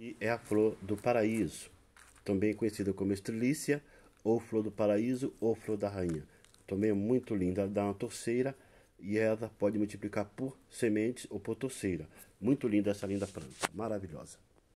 e é a flor do paraíso, também conhecida como estrelícia ou flor do paraíso ou flor da rainha. Também é muito linda, dá uma torceira e ela pode multiplicar por sementes ou por torceira. Muito linda essa linda planta, maravilhosa.